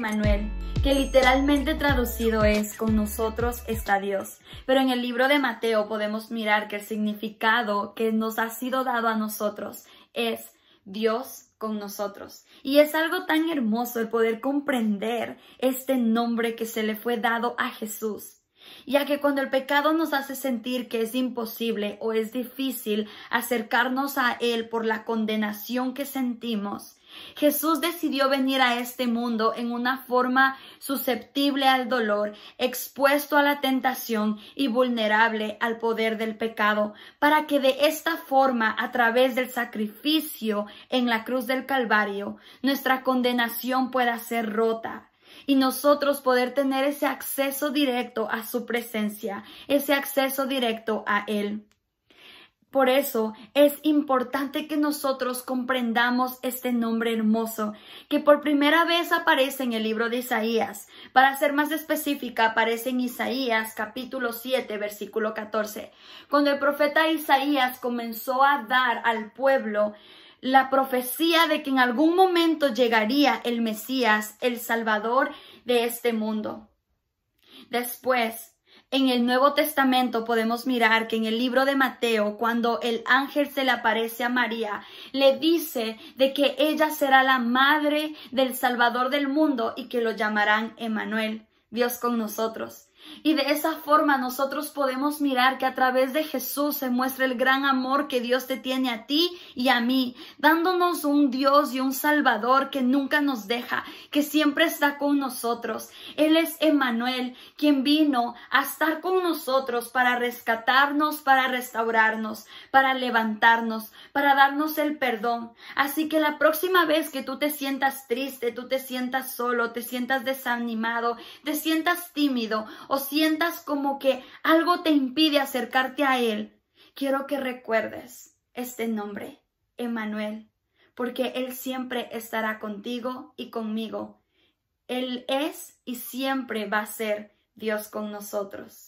Manuel, que literalmente traducido es con nosotros está Dios. Pero en el libro de Mateo podemos mirar que el significado que nos ha sido dado a nosotros es Dios con nosotros. Y es algo tan hermoso el poder comprender este nombre que se le fue dado a Jesús ya que cuando el pecado nos hace sentir que es imposible o es difícil acercarnos a Él por la condenación que sentimos, Jesús decidió venir a este mundo en una forma susceptible al dolor, expuesto a la tentación y vulnerable al poder del pecado, para que de esta forma, a través del sacrificio en la cruz del Calvario, nuestra condenación pueda ser rota y nosotros poder tener ese acceso directo a su presencia, ese acceso directo a Él. Por eso es importante que nosotros comprendamos este nombre hermoso, que por primera vez aparece en el libro de Isaías. Para ser más específica, aparece en Isaías capítulo 7, versículo 14, cuando el profeta Isaías comenzó a dar al pueblo la profecía de que en algún momento llegaría el Mesías, el Salvador de este mundo. Después, en el Nuevo Testamento podemos mirar que en el libro de Mateo, cuando el ángel se le aparece a María, le dice de que ella será la madre del Salvador del mundo y que lo llamarán Emmanuel, Dios con nosotros. Y de esa forma nosotros podemos mirar que a través de Jesús se muestra el gran amor que Dios te tiene a ti y a mí, dándonos un Dios y un Salvador que nunca nos deja, que siempre está con nosotros. Él es Emmanuel, quien vino a estar con nosotros para rescatarnos, para restaurarnos, para levantarnos, para darnos el perdón. Así que la próxima vez que tú te sientas triste, tú te sientas solo, te sientas desanimado, te sientas tímido o sientas como que algo te impide acercarte a Él, quiero que recuerdes este nombre, Emanuel, porque Él siempre estará contigo y conmigo. Él es y siempre va a ser Dios con nosotros.